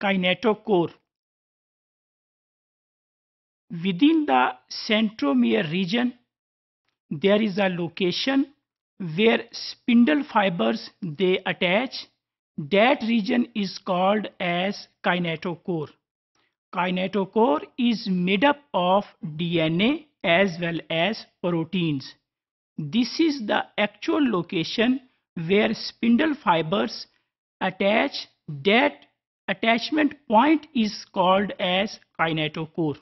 kinetochore. Within the centromere region, there is a location where spindle fibers they attach. That region is called as kinetochore. Kinetochore is made up of DNA as well as proteins. This is the actual location where spindle fibers attach that attachment point is called as kinetochore.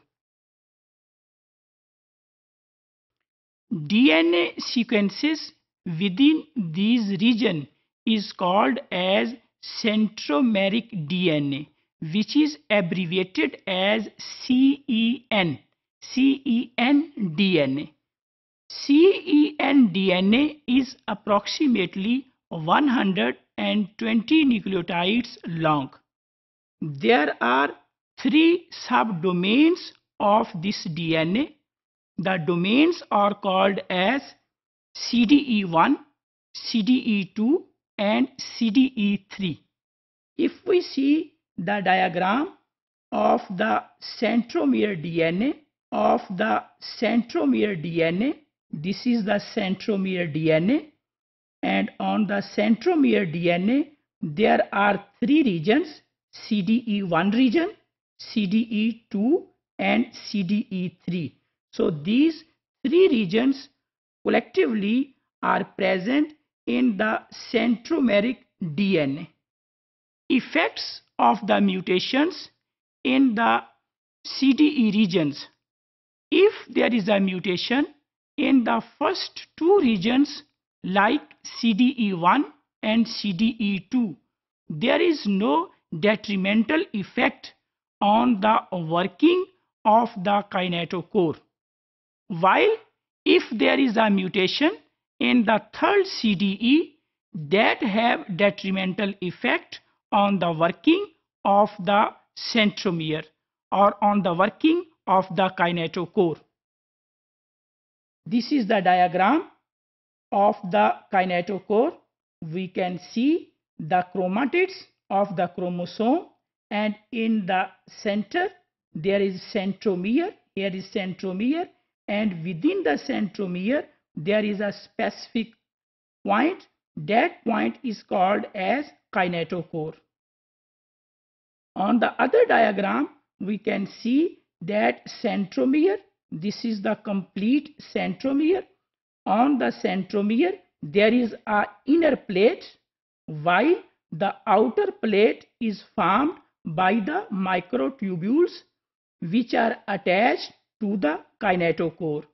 DNA sequences within these region is called as centromeric DNA which is abbreviated as CEN CEN DNA CEN DNA is approximately 120 nucleotides long there are three subdomains of this DNA. The domains are called as CDE1, CDE2 and CDE3. If we see the diagram of the centromere DNA, of the centromere DNA, this is the centromere DNA and on the centromere DNA there are three regions CDE1 region, CDE2 and CDE3. So these three regions collectively are present in the centromeric DNA. Effects of the mutations in the CDE regions. If there is a mutation in the first two regions like CDE1 and CDE2, there is no detrimental effect on the working of the kinetochore. While if there is a mutation in the third CDE that have detrimental effect on the working of the centromere or on the working of the kinetochore. This is the diagram of the kinetochore. We can see the chromatids of the chromosome and in the center there is centromere here is centromere and within the centromere there is a specific point that point is called as kinetochore on the other diagram we can see that centromere this is the complete centromere on the centromere there is a inner plate while the outer plate is formed by the microtubules which are attached to the kinetochore.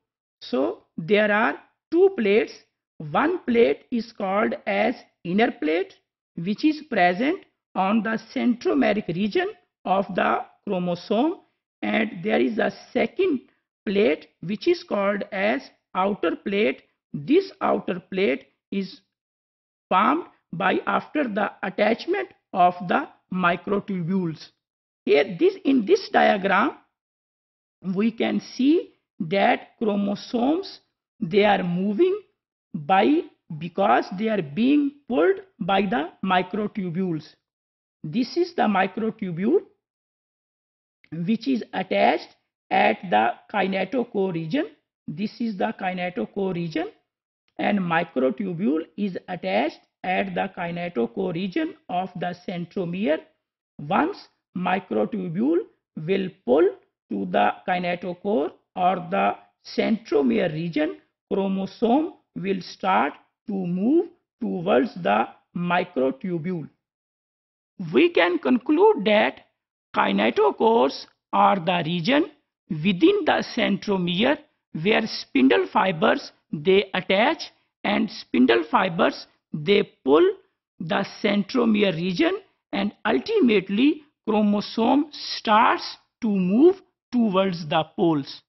So there are two plates. One plate is called as inner plate which is present on the centromeric region of the chromosome and there is a second plate which is called as outer plate. This outer plate is formed by after the attachment of the microtubules. Here this in this diagram we can see that chromosomes they are moving by because they are being pulled by the microtubules. This is the microtubule which is attached at the kinetochore region. This is the kinetochore region and microtubule is attached at the kinetochore region of the centromere. Once microtubule will pull to the kinetochore or the centromere region, chromosome will start to move towards the microtubule. We can conclude that kinetochores are the region within the centromere where spindle fibers they attach and spindle fibers they pull the centromere region and ultimately chromosome starts to move towards the poles.